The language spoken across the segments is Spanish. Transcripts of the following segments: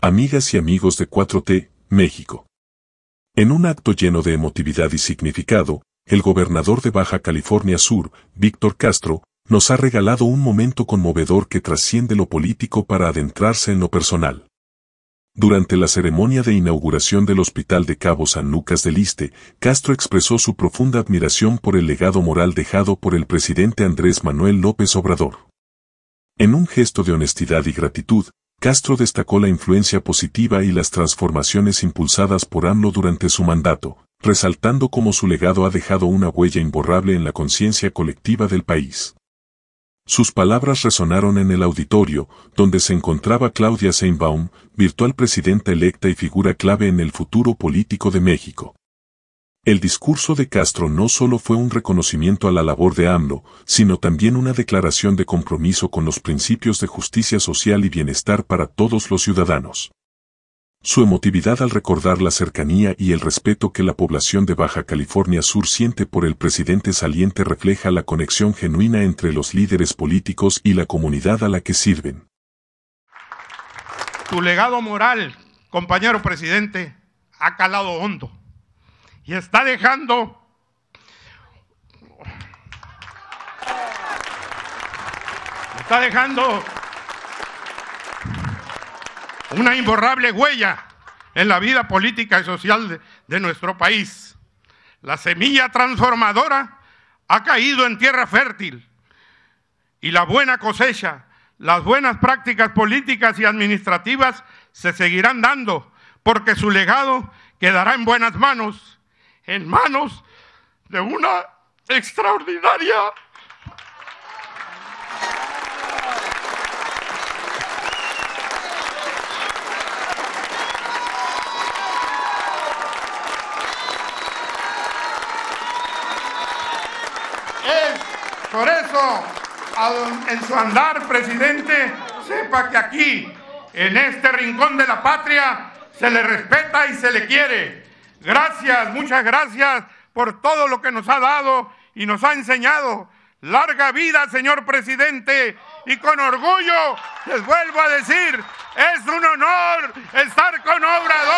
Amigas y amigos de 4T, México. En un acto lleno de emotividad y significado, el gobernador de Baja California Sur, Víctor Castro, nos ha regalado un momento conmovedor que trasciende lo político para adentrarse en lo personal. Durante la ceremonia de inauguración del Hospital de Cabo San Lucas del Este, Castro expresó su profunda admiración por el legado moral dejado por el presidente Andrés Manuel López Obrador. En un gesto de honestidad y gratitud, Castro destacó la influencia positiva y las transformaciones impulsadas por AMLO durante su mandato, resaltando cómo su legado ha dejado una huella imborrable en la conciencia colectiva del país. Sus palabras resonaron en el auditorio, donde se encontraba Claudia Seinbaum, virtual presidenta electa y figura clave en el futuro político de México. El discurso de Castro no solo fue un reconocimiento a la labor de AMLO, sino también una declaración de compromiso con los principios de justicia social y bienestar para todos los ciudadanos. Su emotividad al recordar la cercanía y el respeto que la población de Baja California Sur siente por el presidente saliente refleja la conexión genuina entre los líderes políticos y la comunidad a la que sirven. Tu legado moral, compañero presidente, ha calado hondo y está dejando está dejando una imborrable huella en la vida política y social de, de, nuestro país. La semilla transformadora ha caído en tierra fértil y la buena cosecha, las buenas prácticas políticas y administrativas se seguirán dando porque su legado quedará en buenas manos en manos de una extraordinaria Es Por eso, en su andar, presidente, sepa que aquí, en este rincón de la patria, se le respeta y se le quiere. Gracias, muchas gracias por todo lo que nos ha dado y nos ha enseñado. Larga vida, señor presidente. Y con orgullo les vuelvo a decir, es un honor estar con Obrador.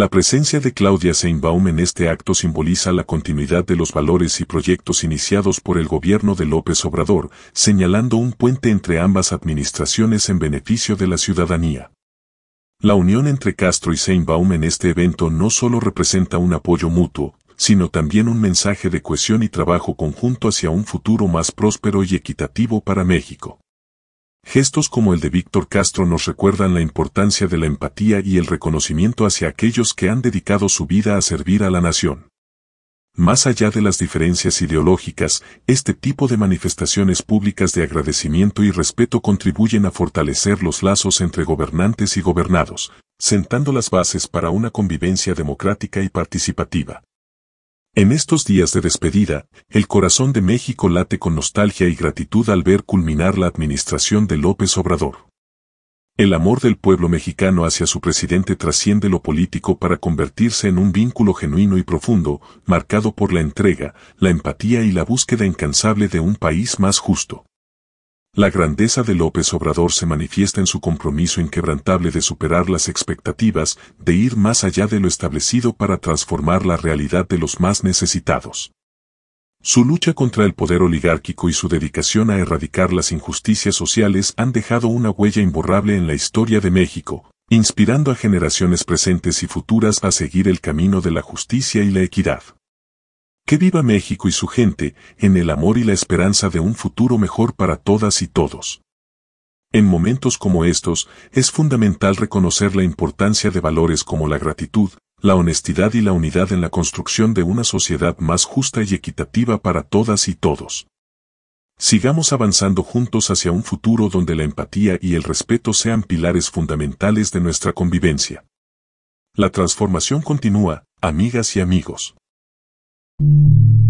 La presencia de Claudia Seinbaum en este acto simboliza la continuidad de los valores y proyectos iniciados por el gobierno de López Obrador, señalando un puente entre ambas administraciones en beneficio de la ciudadanía. La unión entre Castro y Seinbaum en este evento no solo representa un apoyo mutuo, sino también un mensaje de cohesión y trabajo conjunto hacia un futuro más próspero y equitativo para México. Gestos como el de Víctor Castro nos recuerdan la importancia de la empatía y el reconocimiento hacia aquellos que han dedicado su vida a servir a la nación. Más allá de las diferencias ideológicas, este tipo de manifestaciones públicas de agradecimiento y respeto contribuyen a fortalecer los lazos entre gobernantes y gobernados, sentando las bases para una convivencia democrática y participativa. En estos días de despedida, el corazón de México late con nostalgia y gratitud al ver culminar la administración de López Obrador. El amor del pueblo mexicano hacia su presidente trasciende lo político para convertirse en un vínculo genuino y profundo, marcado por la entrega, la empatía y la búsqueda incansable de un país más justo. La grandeza de López Obrador se manifiesta en su compromiso inquebrantable de superar las expectativas, de ir más allá de lo establecido para transformar la realidad de los más necesitados. Su lucha contra el poder oligárquico y su dedicación a erradicar las injusticias sociales han dejado una huella imborrable en la historia de México, inspirando a generaciones presentes y futuras a seguir el camino de la justicia y la equidad. Que viva México y su gente, en el amor y la esperanza de un futuro mejor para todas y todos. En momentos como estos, es fundamental reconocer la importancia de valores como la gratitud, la honestidad y la unidad en la construcción de una sociedad más justa y equitativa para todas y todos. Sigamos avanzando juntos hacia un futuro donde la empatía y el respeto sean pilares fundamentales de nuestra convivencia. La transformación continúa, amigas y amigos. Thank mm. you.